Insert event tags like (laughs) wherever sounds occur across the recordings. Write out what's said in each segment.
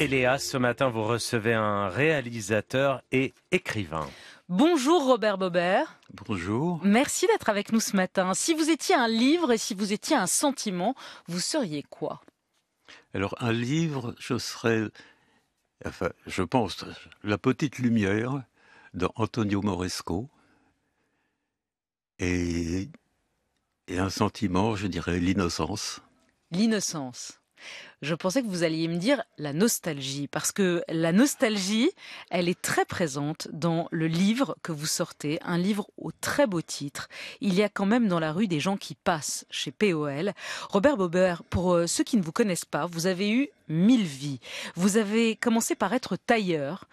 Et ce matin, vous recevez un réalisateur et écrivain. Bonjour Robert Bobert. Bonjour. Merci d'être avec nous ce matin. Si vous étiez un livre et si vous étiez un sentiment, vous seriez quoi Alors un livre, je serais, enfin, je pense, La Petite Lumière d'Antonio Moresco. Et, et un sentiment, je dirais, l'innocence. L'innocence je pensais que vous alliez me dire la nostalgie, parce que la nostalgie, elle est très présente dans le livre que vous sortez, un livre au très beau titre. Il y a quand même dans la rue des gens qui passent chez POL. Robert Bobert, pour euh, ceux qui ne vous connaissent pas, vous avez eu mille vies. Vous avez commencé par être tailleur,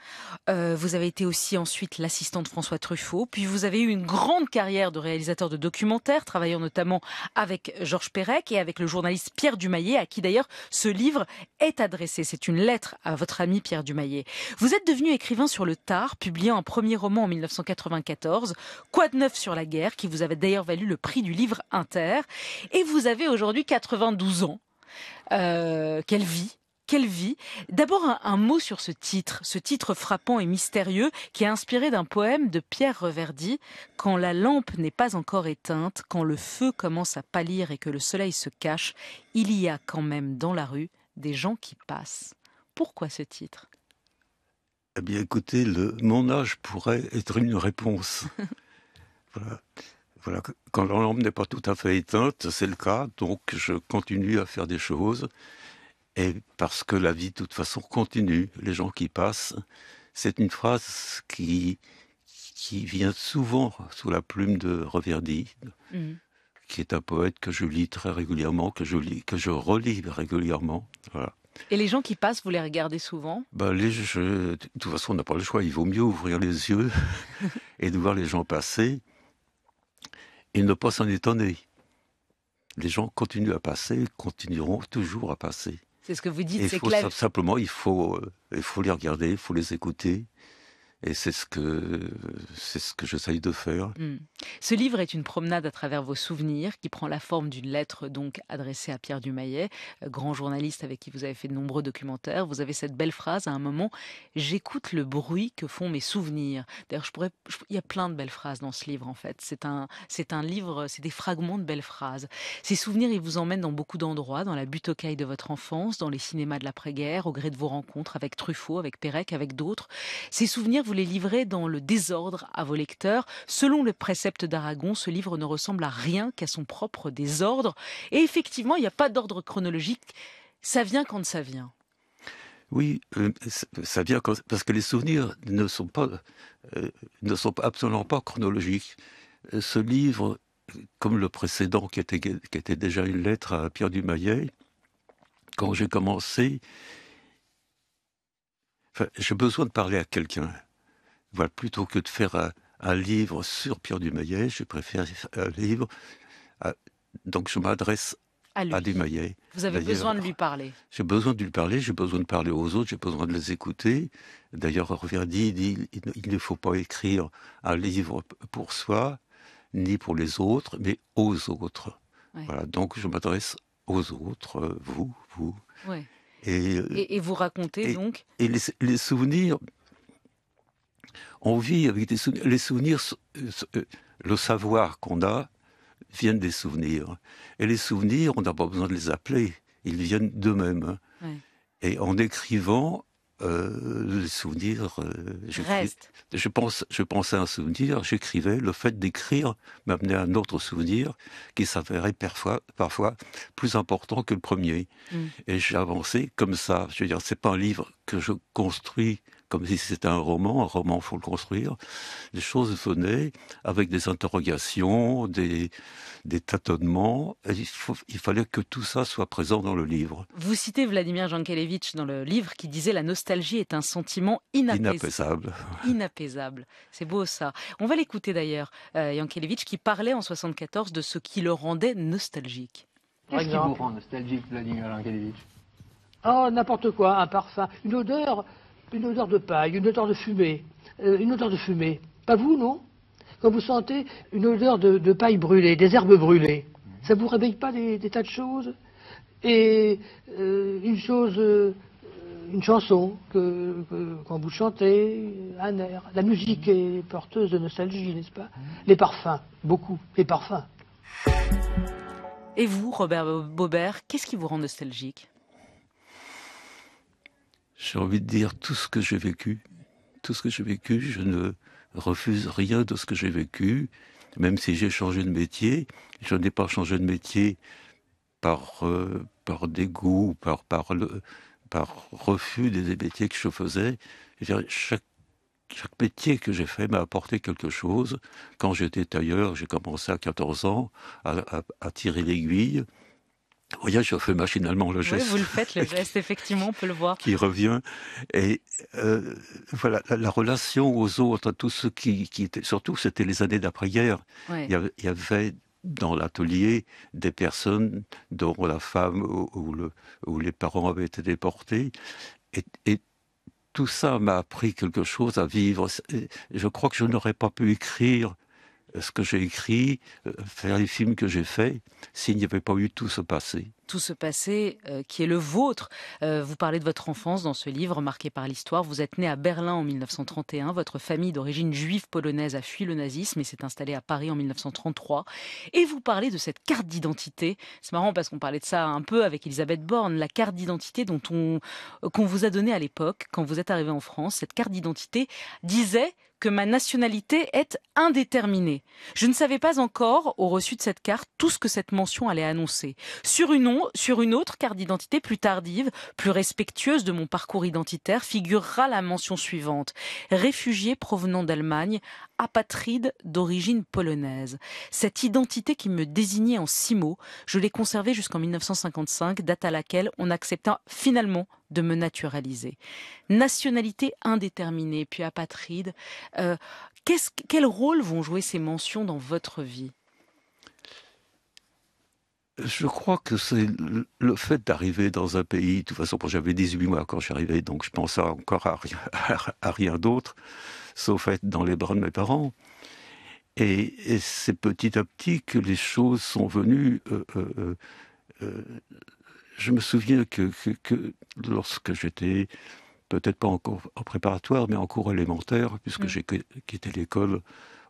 euh, vous avez été aussi ensuite l'assistant de François Truffaut, puis vous avez eu une grande carrière de réalisateur de documentaires, travaillant notamment avec Georges Perec et avec le journaliste Pierre Dumayet à qui d'ailleurs ce livre est adressé. C'est une lettre à votre ami Pierre Dumayet. Vous êtes devenu écrivain sur le tard, publiant un premier roman en 1994, Quoi de neuf sur la guerre, qui vous avait d'ailleurs valu le prix du livre Inter. Et vous avez aujourd'hui 92 ans. Euh, quelle vie quelle vie D'abord un, mot sur ce titre, ce titre frappant et mystérieux qui est inspiré d'un poème de Pierre Reverdy, Quand la lampe n'est pas encore éteinte, quand le feu commence à pâlir et que le soleil se cache, il y a quand même dans la rue des gens qui passent. Pourquoi ce titre Eh bien écoutez, le, mon âge pourrait être une réponse. (laughs) Voilà, quand la lampe n'est pas tout à fait éteinte, c'est le cas, donc je continue à faire des choses et parce que la vie, de toute façon, continue. Les gens qui passent, c'est une phrase qui, qui vient souvent sous la plume de Reverdy, mhm. qui est un poète que je lis très régulièrement, que je, lis, que je relis régulièrement. Et les gens qui passent, vous les regardez souvent ben, De toute façon, on n'a pas le choix. Il vaut mieux ouvrir les yeux (laughs) et de voir les gens passer et ne pas s'en étonner. Les gens continuent à passer, continueront toujours à passer. C'est ce que vous dites. c'est clair. Simplement, il faut, euh, il faut les regarder, il faut les écouter. Et c'est ce que, c'est ce que j'essaye de faire. Hmm. Ce livre est une promenade à travers vos souvenirs qui prend la forme d'une lettre donc adressée à Pierre Dumayet, euh, grand journaliste avec qui vous avez fait de nombreux documentaires. Vous avez cette belle phrase à un moment J'écoute le bruit que font mes souvenirs. D'ailleurs, je pourrais, il y a plein de belles phrases dans ce livre en fait. C'est un, c'est un livre, c'est des fragments de belles phrases. Ces souvenirs, ils vous emmènent dans beaucoup d'endroits, dans la butte aux de votre enfance, dans les cinémas de l'après-guerre, au gré de vos rencontres avec Truffaut, avec Pérec, avec d'autres. Ces souvenirs, vous les livrez dans le désordre à vos lecteurs, selon le précepte d'Aragon, ce livre ne ressemble à rien qu'à son propre désordre. Et effectivement, il n'y a pas d'ordre chronologique. Ça vient quand ça vient. Oui, euh, ça vient parce que les souvenirs ne sont pas, euh, ne sont absolument pas chronologiques. Euh, ce livre, comme le précédent, qui était, qui était déjà une lettre à Pierre du Dumayet, quand j'ai commencé, j'ai besoin de parler à quelqu'un. Voilà, plutôt que de faire un livre sur Pierre du je préfère un livre. Euh, donc je m'adresse à, du Vous avez besoin de lui parler. J'ai besoin de lui parler, j'ai besoin de parler aux autres, j'ai besoin de les écouter. D'ailleurs, Verdi dit il ne faut pas écrire un livre pour soi, ni pour les autres, mais aux autres. Voilà, donc je m'adresse aux autres, vous, vous. Euh, et, vous racontez donc Et les souvenirs, on vit avec des souvenirs. Les souvenirs, euh, le savoir qu'on a, viennent des souvenirs. Et les souvenirs, on n'a pas besoin de les appeler, ils viennent d'eux-mêmes. Hein. Et en écrivant, euh, les souvenirs... Euh, je, pense, je pensais à un souvenir, j'écrivais, le fait d'écrire m'amenait à un autre souvenir qui s'avérait parfois, parfois plus important que le premier. Mmh. Et j'ai comme ça. Je veux dire, c'est pas un livre que je construis comme si c'était un roman. Un roman, faut le construire. Les choses venaient avec des interrogations, des, tâtonnements. il, fallait que tout ça soit présent dans le livre. Vous citez Vladimir Jankelevitch dans le livre qui disait la nostalgie est un sentiment inapaisable. Inapaisable. C'est beau ça. On va l'écouter d'ailleurs, euh, qui parlait en 1974 de ce qui le rendait nostalgique. Qu'est-ce qui vous rend nostalgique, Vladimir Jankélévitch Oh, n'importe quoi, un parfum, une odeur, une odeur de paille, une odeur de fumée, euh, une odeur de fumée. Pas vous, non Quand vous sentez une odeur de, paille brûlée, des herbes brûlées, ça ne vous réveille pas des, tas de choses Et euh, une chose, euh, une chanson quand vous chantez, un air. La musique est porteuse de nostalgie, n'est-ce pas Les parfums, beaucoup, les parfums. Et vous, Robert Bobert, qu'est-ce qui vous rend nostalgique j'ai envie de dire tout ce que j'ai vécu. Tout ce que j'ai vécu, je ne refuse rien de ce que j'ai vécu. Même si j'ai changé de métier, je n'ai pas changé de métier par, euh, par dégoût, par, par, par refus des métiers que je faisais. chaque métier que j'ai fait m'a apporté quelque chose. Quand j'étais tailleur, j'ai commencé à 14 ans à tirer l'aiguille. Vous je fais machinalement le geste. Oui, vous le faites, le (laughs) geste, effectivement, on peut le voir. Qui revient. Et euh, voilà, la, relation aux autres, à tous qui, qui étaient... Surtout, c'était les années d'après-guerre. Il, y avait dans l'atelier des personnes dont la femme ou, le, ou les parents avaient été déportés. Et, et tout ça m'a appris quelque chose à vivre. Je crois que je n'aurais pas pu écrire ce que j'ai écrit, euh, faire les films que j'ai faits, s'il n'y avait pas eu tout ce passé tout ce passé euh, qui est le vôtre. Euh, vous parlez de votre enfance dans ce livre marqué par l'histoire. Vous êtes né à Berlin en 1931. Votre famille d'origine juive polonaise a fui le nazisme et s'est installée à Paris en 1933. Et vous parlez de cette carte d'identité. C'est marrant parce qu'on parlait de ça un peu avec Elisabeth Borne, la carte d'identité dont on euh, qu'on vous a donnée à l'époque quand vous êtes arrivé en France. Cette carte d'identité disait que ma nationalité est indéterminée. Je ne savais pas encore, au reçu de cette carte, tout ce que cette mention allait annoncer. Sur une sur une autre carte d'identité plus tardive, plus respectueuse de mon parcours identitaire, figurera la mention suivante. Réfugié provenant d'Allemagne, apatride d'origine polonaise. Cette identité qui me désignait en six mots, je l'ai conservée jusqu'en 1955, date à laquelle on accepta finalement de me naturaliser. Nationalité indéterminée, puis apatride, euh, quel rôle vont jouer ces mentions dans votre vie je crois que c'est le fait d'arriver dans un pays. De toute façon, j'avais 18 mois quand j'arrivais, donc je pensais encore à rien, d'autre, sauf être dans les bras de mes parents. Et, c'est petit à petit que les choses sont venues. Euh, euh, euh, je me souviens que, lorsque j'étais, peut-être pas encore en préparatoire, mais en cours élémentaire, puisque mm. j'ai quitté l'école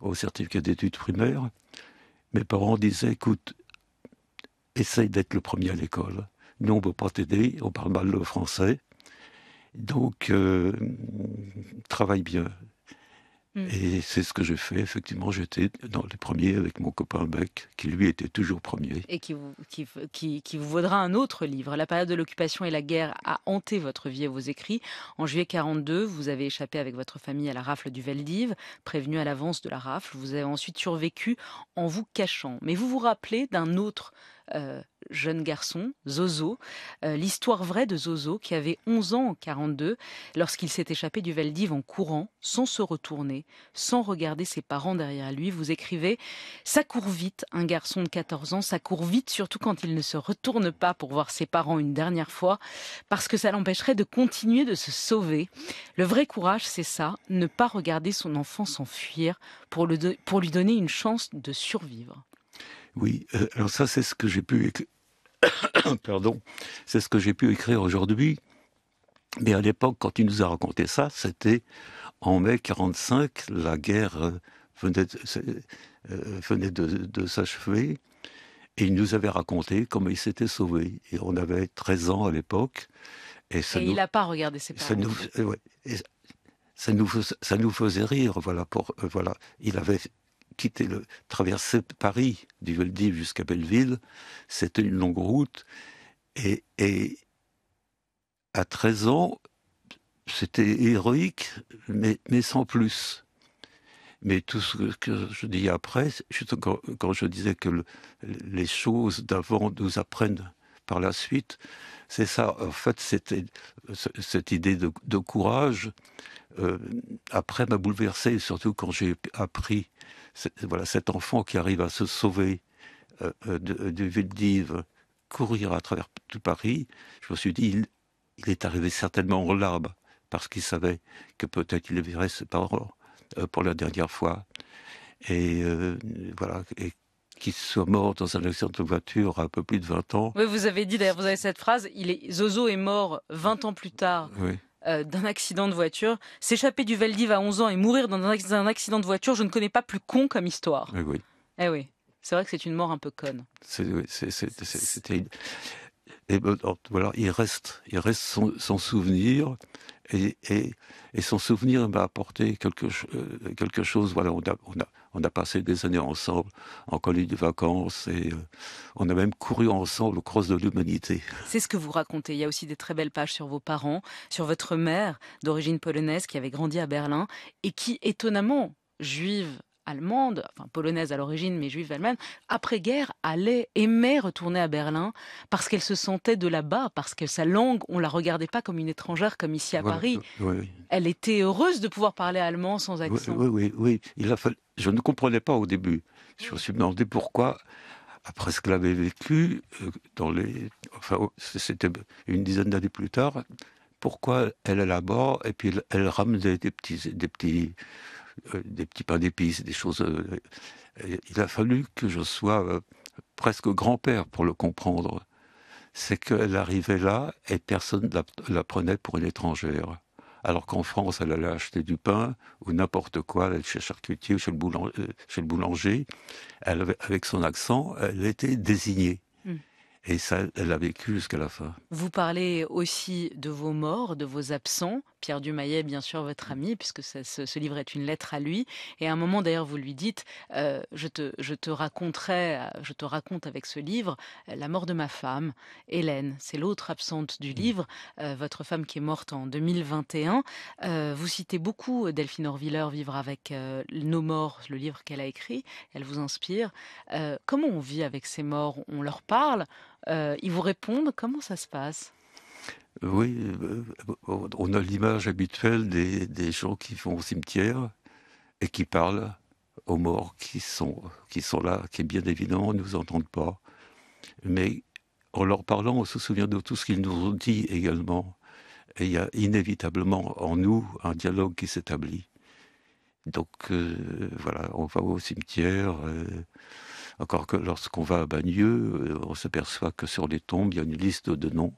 au certificat d'études primaires, mes parents disaient écoute, essaye d'être le premier à l'école. Nous, on ne peut pas t'aider, on parle mal le français. Donc, euh, travaille bien. Mm. Et c'est ce que j'ai fait. Effectivement, j'étais dans les premiers avec mon copain Beck, qui lui était toujours premier. Et qui vous, qui, vous vaudra un autre livre. La période de l'occupation et la guerre a hanté votre vie et vos écrits. En juillet 42, vous avez échappé avec votre famille à la rafle du Veldiv, prévenu à l'avance de la rafle. Vous avez ensuite survécu en vous cachant. Mais vous vous rappelez d'un autre euh, jeune garçon, Zozo, euh, l'histoire vraie de Zozo qui avait 11 ans en 42 lorsqu'il s'est échappé du Valdiv en courant, sans se retourner, sans regarder ses parents derrière lui. Vous écrivez Ça court vite, un garçon de 14 ans, ça court vite, surtout quand il ne se retourne pas pour voir ses parents une dernière fois, parce que ça l'empêcherait de continuer de se sauver. Le vrai courage, c'est ça, ne pas regarder son enfant s'enfuir pour, lui donner une chance de survivre. Oui, euh, alors ça c'est ce que j'ai pu (coughs) Pardon, c'est ce que j'ai pu écrire aujourd'hui. Mais à l'époque, quand il nous a raconté ça, c'était en mai 45, la guerre euh, venait, euh, venait de, s'achever. Et il nous avait raconté comment il s'était sauvé. Et on avait 13 ans à l'époque. Et, il n'a pas regardé ses parents. Euh, ça nous, ça nous, faisait rire, voilà. Pour, voilà. Il avait quitter le, traverser Paris, du Veldiv jusqu'à Belleville, c'était une longue route. Et, à 13 ans, c'était héroïque, mais, mais, sans plus. Mais tout ce que je dis après, quand, je disais que les choses d'avant nous apprennent par la suite, c'est ça. En fait, c'était cette idée de, courage. Euh, après m'a bouleversé, surtout quand j'ai appris voilà, cet enfant qui arrive à se sauver du euh, euh, de, euh, de courir à travers tout Paris, je me suis dit, il, est arrivé certainement en larmes, parce qu'il savait que peut-être il verrait ses parents pour la dernière fois. Et voilà, et qui soit mort dans un accident de voiture à un peu plus de 20 ans. vous avez dit d'ailleurs, vous avez cette phrase, il est, Zozo est mort 20 ans plus tard. Oui. Euh, d'un accident de voiture. S'échapper du Veldiv à 11 ans et mourir dans un accident de voiture, je ne connais pas plus con comme histoire. Eh oui. Eh oui. C'est vrai que c'est une mort un peu conne. C'était. Et ben, voilà, il reste, il reste son souvenir et, son souvenir m'a apporté quelque, euh, quelque chose. Voilà, on a, on, a, passé des années ensemble en colline de vacances et euh, on a même couru ensemble au cross de l'humanité. C'est ce que vous racontez. Il y a aussi des très belles pages sur vos parents, sur votre mère d'origine polonaise qui avait grandi à Berlin et qui, étonnamment, juive allemande, enfin polonaise à l'origine, mais juive allemande, après-guerre, allait, aimait retourner à Berlin parce qu'elle se sentait de là-bas, parce que sa langue, on la regardait pas comme une étrangère comme ici à Paris. Euh, elle était heureuse de pouvoir parler allemand sans accent. Oui, oui, oui. Je ne comprenais pas au début. Je me suis demandé pourquoi, après ce qu'elle avait vécu, euh, dans les... enfin, oh, c'était une dizaine d'années plus tard, pourquoi elle est là-bas et puis elle, ramenait des petits, des petits, euh, des petits pains d'épices, des choses. Euh, euh, il a fallu que je sois presque grand-père pour le comprendre. C'est qu'elle arrivait là et personne ne la prenait pour une étrangère. Alors qu'en France, elle allait acheter du pain ou n'importe quoi, elle chez le charcutier ou chez le boulanger. avec son accent, elle était désignée. Et ça, elle a vécu jusqu'à la fin. Vous parlez aussi de vos morts, de vos absents. Pierre Dumayet, bien sûr, votre ami, puisque ce, livre est une lettre à lui. Et à un moment, d'ailleurs, vous lui dites euh, je, te, raconterai, je te raconte avec ce livre euh, la mort de ma femme, Hélène. C'est l'autre absente du mmh. livre, euh, votre femme qui est morte en 2021. vous citez beaucoup Delphine Orviller, Vivre avec nos morts, le livre qu'elle a écrit. Elle vous inspire. comment on vit avec ces morts On leur parle euh, ils vous répondent. Comment ça se passe Oui, euh, on a l'image habituelle des, gens qui vont au cimetière et qui parlent aux morts qui sont, qui sont là, qui bien évidemment ne nous entendent pas. Mais en leur parlant, on se souvient de tout ce qu'ils nous ont dit également. Et il y a inévitablement en nous un dialogue qui s'établit. Donc euh, voilà, on va au cimetière. Encore que lorsqu'on va à Bagneux, euh, on s'aperçoit que sur les tombes, il y a une liste de noms.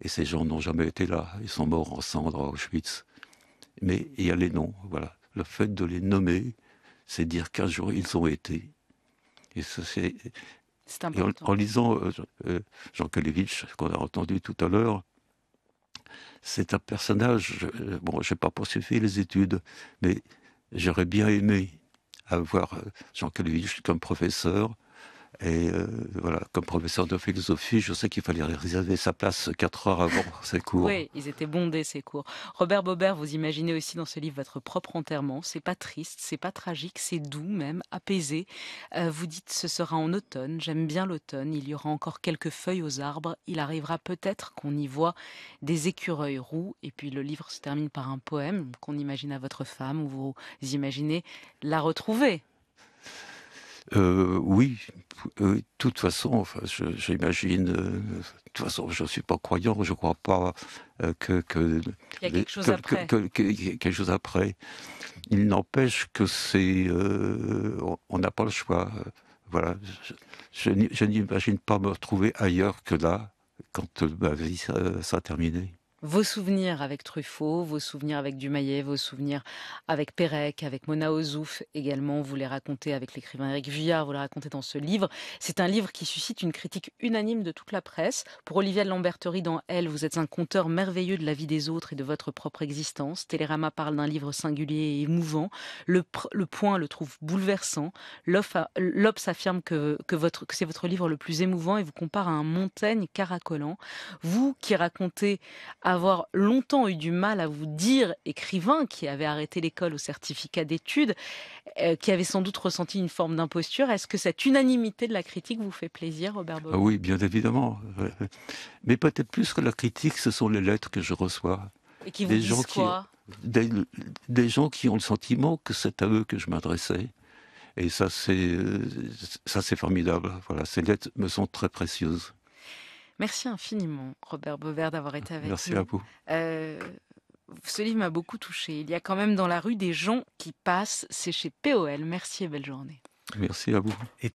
Et ces gens n'ont jamais été là. Ils sont morts en cendres à Auschwitz. Mais il y a les noms. Voilà. Le fait de les nommer, c'est dire qu'un jour ils ont été. Et ça, En, lisant euh, euh, Jean Kalevitch, qu'on a entendu tout à l'heure, c'est un personnage. bon je j'ai pas poursuivi les études, mais j'aurais bien aimé avoir Jean Calvich comme professeur, et euh, voilà, comme professeur de philosophie, je sais qu'il fallait réserver sa place quatre heures avant (laughs) ses cours. Oui, ils étaient bondés ces cours. Robert Bobert, vous imaginez aussi dans ce livre votre propre enterrement. C'est pas triste, c'est pas tragique, c'est doux même, apaisé. Euh, vous dites ce sera en automne. J'aime bien l'automne. Il y aura encore quelques feuilles aux arbres. Il arrivera peut-être qu'on y voit des écureuils roux. Et puis le livre se termine par un poème qu'on imagine à votre femme où vous imaginez la retrouver euh, oui, de toute façon, enfin, j'imagine. Euh, de toute façon, je ne suis pas croyant, je ne crois pas euh, que, quelque, chose après. quelque chose après. Il n'empêche que c'est. on n'a pas le choix. Voilà. Je, je n'imagine pas me retrouver ailleurs que là, quand ma vie sera terminée vos souvenirs avec Truffaut, vos souvenirs avec Dumayet, vos souvenirs avec Pérec, avec Mona Ozouf également. Vous les racontez avec l'écrivain Eric Vuillard, vous les racontez dans ce livre. C'est un livre qui suscite une critique unanime de toute la presse. Pour Olivia de Lamberterie, dans Elle, vous êtes un conteur merveilleux de la vie des autres et de votre propre existence. Télérama parle d'un livre singulier et émouvant. Le, point le trouve bouleversant. L'Obs affirme que, que, c'est votre livre le plus émouvant et vous compare à un Montaigne caracolant. Vous qui racontez avoir longtemps eu du mal à vous dire écrivain, qui avait arrêté l'école au certificat d'études, euh, qui avait sans doute ressenti une forme d'imposture. Est-ce que cette unanimité de la critique vous fait plaisir, Robert ah Oui, bien évidemment. (laughs) Mais peut-être plus que la critique, ce sont les lettres que je reçois. Et qui des gens qui, des gens qui ont le sentiment que c'est à eux que je m'adressais. Et ça, c'est ça, c'est formidable. Voilà, ces lettres me sont très précieuses. Merci infiniment, Robert Beauvert, d'avoir été avec nous. Merci à vous. Euh, ce livre m'a beaucoup touché. Il y a quand même dans la rue des gens qui passent. C'est chez POL. Merci et belle journée. Merci à vous.